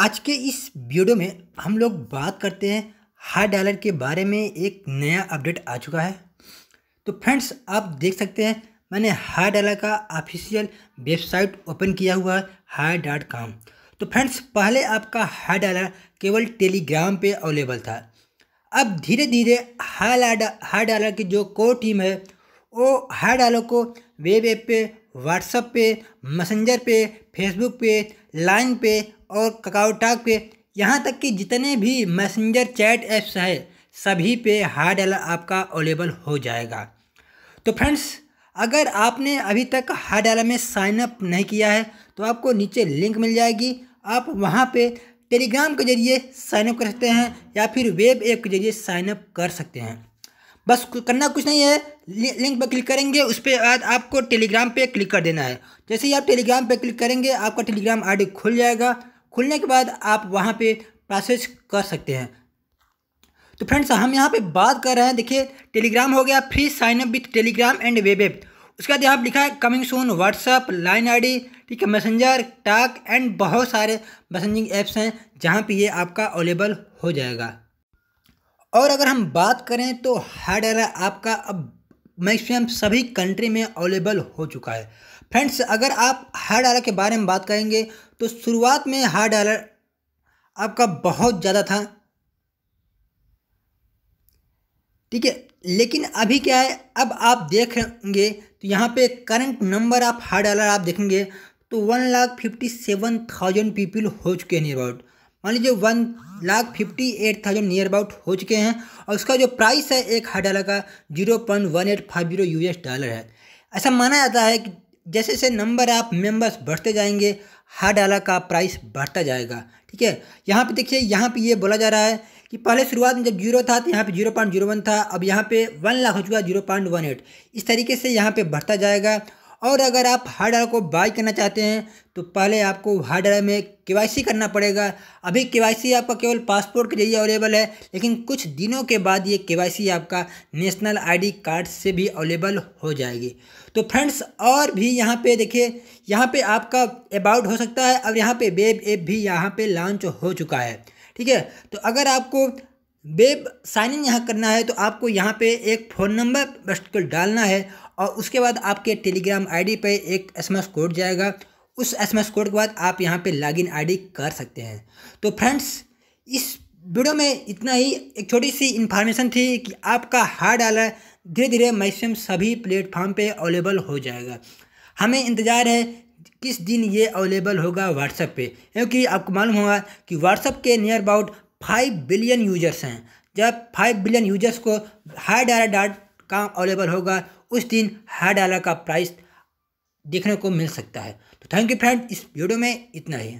आज के इस वीडियो में हम लोग बात करते हैं हाई डॉलर के बारे में एक नया अपडेट आ चुका है तो फ्रेंड्स आप देख सकते हैं मैंने हाई डॉलर का ऑफिशियल वेबसाइट ओपन किया हुआ है हाई डॉट कॉम तो फ्रेंड्स पहले आपका हाई डॉलर केवल टेलीग्राम पे अवेलेबल था अब धीरे धीरे हाई हाई डॉलर की जो कोर टीम है वो हाई डॉलर को वेब ऐप पे व्हाट्सअप पे मैसेंजर पे फेसबुक पे लाइन पे और ककाउटाक पे यहाँ तक कि जितने भी मैसेंजर चैट ऐप्स हैं सभी पे हार्ड डॉलर आपका अवेलेबल हो जाएगा तो फ्रेंड्स अगर आपने अभी तक हार्ड डॉलर में साइन अप नहीं किया है तो आपको नीचे लिंक मिल जाएगी आप वहाँ पे टेलीग्राम के जरिए साइनअप कर सकते हैं या फिर वेब ऐप के जरिए साइनअप कर सकते हैं बस करना कुछ नहीं है लिंक पर क्लिक करेंगे उस पर बाद आपको टेलीग्राम पे क्लिक कर देना है जैसे ही आप टेलीग्राम पे क्लिक करेंगे आपका टेलीग्राम आईडी खुल जाएगा खुलने के बाद आप वहाँ पे प्रोसेस कर सकते हैं तो फ्रेंड्स हम यहाँ पे बात कर रहे हैं देखिए टेलीग्राम हो गया free signup with Telegram and web app उसके बाद यहाँ लिखा है कमिंग सोन व्हाट्सअप लाइन आई ठीक है मैसेंजर टाक एंड बहुत सारे मैसेंजिंग ऐप्स हैं जहाँ पर ये आपका अवेलेबल हो जाएगा और अगर हम बात करें तो हार्डवेयर आपका अब मैक्सिमम सभी कंट्री में अवेलेबल हो चुका है फ्रेंड्स अगर आप हार्ड डॉलर के बारे में बात करेंगे तो शुरुआत में हार्ड डॉलर आपका बहुत ज़्यादा था ठीक है लेकिन अभी क्या है अब आप देखेंगे तो यहाँ पे करंट नंबर ऑफ हार्ड डॉलर आप देखेंगे तो one lakh fifty seven thousand people हो चुके हैं अबाउट मान लीजिए one lakh fifty eight thousand near about हो चुके हैं और उसका जो प्राइस है एक हर डॉलर का zero point one eight five zero U S dollar है ऐसा माना जाता है कि जैसे जैसे नंबर आप मेंबर्स बढ़ते जाएंगे हर डॉलर का प्राइस बढ़ता जाएगा ठीक है यहाँ पे देखिए यहाँ पे ये बोला जा रहा है कि पहले शुरुआत में जब जीरो था तो यहाँ पे जीरो पॉइंट जीरो वन था अब यहाँ पे वन लाख हो चुका है जीरो पॉइंट वन एट इस तरीके से यहाँ पे बढ़ता जाएगा और अगर आप हार्ड ड्राइव को बाई करना चाहते हैं तो पहले आपको हार्ड ड्राइव में के करना पड़ेगा अभी के आपका केवल पासपोर्ट के जरिए अवेलेबल है लेकिन कुछ दिनों के बाद ये के आपका नेशनल आईडी कार्ड से भी अवेलेबल हो जाएगी तो फ्रेंड्स और भी यहाँ पे देखिए यहाँ पे आपका अबाउट हो सकता है और यहाँ पे वेब ऐप भी यहाँ पर लॉन्च हो चुका है ठीक है तो अगर आपको वेब साइन इन यहाँ करना है तो आपको यहाँ पे एक फ़ोन नंबर बस डालना है और उसके बाद आपके टेलीग्राम आईडी पे एक एसएमएस कोड जाएगा उस एसएमएस कोड के बाद आप यहाँ पे लॉगिन आईडी कर सकते हैं तो फ्रेंड्स इस वीडियो में इतना ही एक छोटी सी इन्फॉर्मेशन थी कि आपका हार डाला धीरे धीरे मैक्सिमम सभी प्लेटफॉर्म पर अवेलेबल हो जाएगा हमें इंतज़ार है किस दिन ये अवेलेबल होगा व्हाट्सएप पे क्योंकि आपको मालूम होगा कि व्हाट्सएप के near about five billion users हैं जब फाइव बिलियन यूजर्स को हाई डाला डाट का अवेलेबल होगा उस दिन हाई डाला का प्राइस देखने को मिल सकता है तो थैंक यू फ्रेंड इस वीडियो में इतना ही